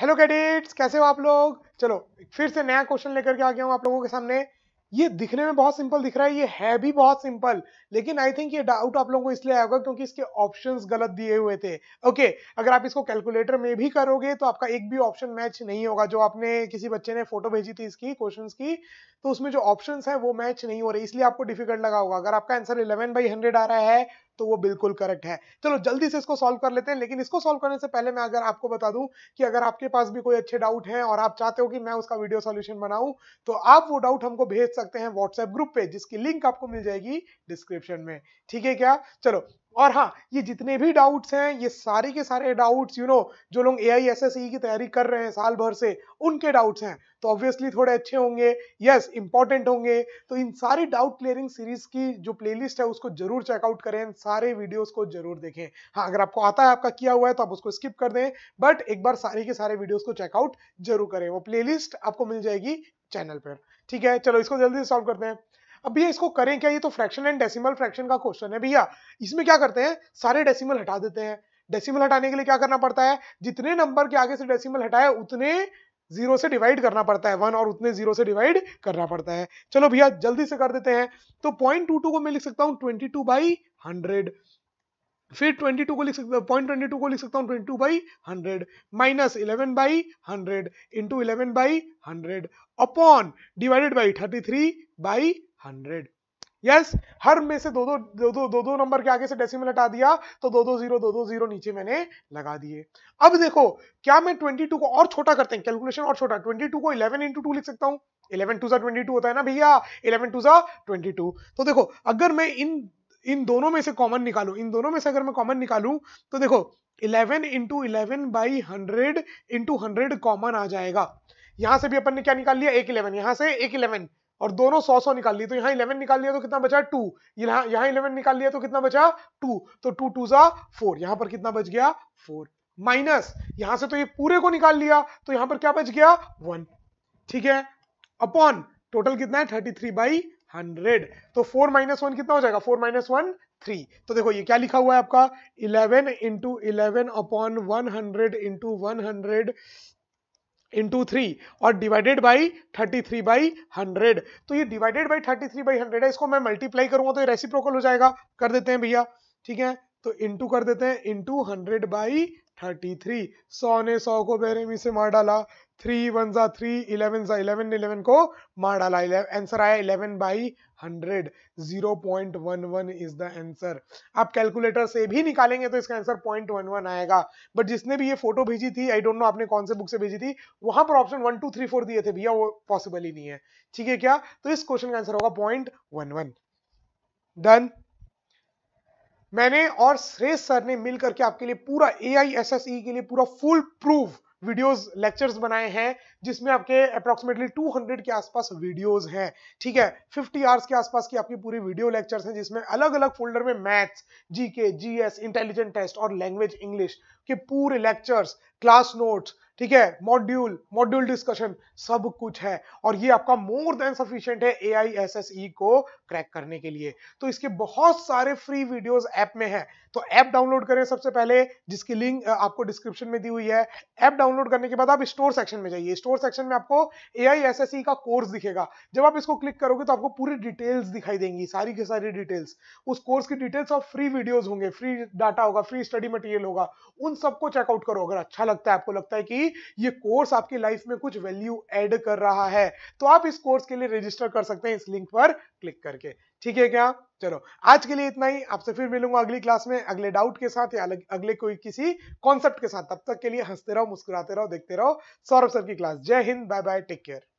hello cadets कैसे हो आप लोग चलो फिर से नया क्वेश्चन लेकर के आ गया हूँ आप लोगों के सामने ये दिखने में बहुत सिंपल दिख रहा है ये है भी बहुत सिंपल लेकिन आई थिंक ये डाउट आप लोगों को इसलिए आएगा क्योंकि इसके ऑप्शंस गलत दिए हुए थे ओके okay, अगर आप इसको कैलकुलेटर में भी करोगे तो आपका एक भी ऑप्शन मैच नहीं होगा जो आपने किसी बच्चे ने फोटो भेजी थी इसकी क्वेश्चन की तो उसमें जो ऑप्शन है वो मैच नहीं हो रहे इसलिए आपको डिफिकल्ट लगा होगा अगर आपका आंसर इलेवन बाई हंड्रेड आ रहा है तो वो बिल्कुल करेक्ट है चलो जल्दी से इसको सॉल्व कर लेते हैं लेकिन इसको सॉल्व करने से पहले मैं अगर आपको बता दूं कि अगर आपके पास भी कोई अच्छे डाउट है और आप चाहते हो कि मैं उसका वीडियो सॉल्यूशन बनाऊं तो आप वो डाउट हमको भेज सकते हैं व्हाट्सएप ग्रुप पे जिसकी लिंक आपको मिल जाएगी डिस्क्रिप्शन में ठीक है क्या चलो और हाँ ये जितने भी डाउट्स हैं ये सारे के सारे डाउट्स यू नो जो लोग ए आई एस की तैयारी कर रहे हैं साल भर से उनके डाउट्स हैं तो ऑब्वियसली थोड़े अच्छे होंगे यस इंपॉर्टेंट होंगे तो इन सारी डाउट क्लियरिंग सीरीज की जो प्लेलिस्ट है उसको जरूर चेकआउट करें सारे वीडियोस को जरूर देखें हाँ अगर आपको आता है आपका किया हुआ है तो आप उसको स्किप कर दें बट एक बार सारे के सारे वीडियोज को चेकआउट जरूर करें वो प्लेलिस्ट आपको मिल जाएगी चैनल पर ठीक है चलो इसको जल्दी सॉल्व करते हैं अब भैया इसको करें क्या ये तो फ्रैक्शन एंड डेसिमल फ्रैक्शन का क्वेश्चन है भैया इसमें क्या करते हैं सारे डेसिमल हटा देते हैं डेसिमल हटाने के लिए क्या करना पड़ता है जितने नंबर के आगे से डेसिमल हटाए उतने जीरो से डिवाइड करना पड़ता है वन और उतने जीरो से डिवाइड करना पड़ता है चलो भैया जल्दी से कर देते हैं तो पॉइंट टू टू को मैं लिख सकता हूँ ट्वेंटी टू बाई हंड्रेड फिर 22 को लिख सकता हूँ पॉइंट ट्वेंटी को लिख सकता हूँ 22 by 100 minus 11 by 100 into eleven by 100 upon divided by 33 by hundred yes yes, हर में से दो दो दो दो दो दो नंबर के आगे से डेसिमल हटा दिया तो दो दो जीरो दो दो जीरो नीचे मैंने लगा दिए अब देखो क्या मैं ट्वेंटी टू को और छोटा करते हैं कैलकुलेशन और छोटा ट्वेंटी टू को इलेवन इंटू टू लिख सकता हूं इलेवन टू सा ट्वेंटी टू होता है ना भैया इलेवन टू सा ट्वेंटी टू तो देखो अगर मैं इन इन दोनों में से कॉमन निकालू इन दोनों में से अगर मैं कॉमन निकालू तो देखो eleven into eleven by hundred into hundred common आ जाएगा यहां से भी अपन ने क्या निकाल लिया एक इलेवन यहां से एक इलेवन और दोनों सौ सौ निकाल लिए तो यहाँ इलेवन निकाल लिया तो कितना बचा टू यहाँ यहाँ इलेवन निकाल लिया तो कितना बचा टू तो टू टू सा फोर यहाँ पर कितना बच गया फोर माइनस यहां से तो ये पूरे को निकाल लिया तो यहां पर क्या बच गया वन ठीक है अपॉन टोटल कितना है थर्टी थ्री बाई हंड्रेड तो फोर माइनस वन कितना हो जाएगा फोर माइनस वन थ्री तो देखो ये क्या लिखा हुआ है आपका eleven into eleven upon one hundred into one hundred into three और divided by thirty three by hundred तो ये divided by thirty three by hundred है इसको मैं मल्टीप्लाई करूंगा तो ये रेसिप्रोकल हो जाएगा कर देते हैं भैया ठीक है तो इंटू कर देते हैं into hundred by thirty three सौ ने सौ को बेरहमी से मार डाला थ्री वन जा थ्री इलेवन जा इलेवन इलेवन को मार डाला आंसर आया eleven by hundred zero point one one is the answer आप कैलकुलेटर से भी निकालेंगे तो इसका आंसर पॉइंट वन वन आएगा बट जिसने भी ये फोटो भेजी थी आई डोंट नो आपने कौन से बुक से भेजी थी वहां पर option one two three four दिए थे भैया वो पॉसिबल ही नहीं है ठीक है क्या तो इस क्वेश्चन का आंसर होगा पॉइंट वन वन डन मैंने और श्रेष सर ने मिलकर के आपके लिए पूरा ए आई एस एस ई के लिए पूरा फुल प्रूफ वीडियोस लेक्चर्स बनाए हैं जिसमें आपके अप्रोक्सीमेटली 200 के आसपास वीडियोस हैं ठीक है 50 आवर्स के आसपास की आपकी पूरी वीडियो लेक्चर्स हैं जिसमें अलग अलग फोल्डर में maths GK GS intelligent test और लैंग्वेज इंग्लिश के पूरे लेक्चर्स क्लास नोट्स ठीक है मॉड्यूल मॉड्यूल डिस्कशन सब कुछ है और ये आपका मोर देन सफिशियंट है ए आई एस एस ई को क्रैक करने के लिए तो इसके बहुत सारे फ्री वीडियोस ऐप में है तो ऐप डाउनलोड करें सबसे पहले जिसकी लिंक आपको डिस्क्रिप्शन में दी हुई है ऐप डाउनलोड करने के बाद आप स्टोर सेक्शन में जाइए स्टोर सेक्शन में आपको ए आई एस एस ई का कोर्स दिखेगा जब आप इसको क्लिक करोगे तो आपको पूरी डिटेल्स दिखाई देंगी सारी की सारी डिटेल्स उस कोर्स की डिटेल्स और फ्री वीडियोज होंगे फ्री डाटा होगा फ्री स्टडी मटेरियल होगा उन सबको चेकआउट करो अगर अच्छा लगता है आपको लगता है कि ये कोर्स आपकी लाइफ में कुछ वैल्यू एड कर रहा है तो आप इस कोर्स के लिए रजिस्टर कर सकते हैं इस लिंक पर क्लिक करके ठीक है क्या चलो आज के लिए इतना ही आपसे फिर मिलूंगा अगली क्लास में अगले डाउट के साथ या अगले कोई किसी कॉन्सेप्ट के साथ तब तक के लिए हंसते रहो मुस्कुराते रहो देखते रहो सौरभ सर की क्लास जय हिंद बाय बाय टेक केयर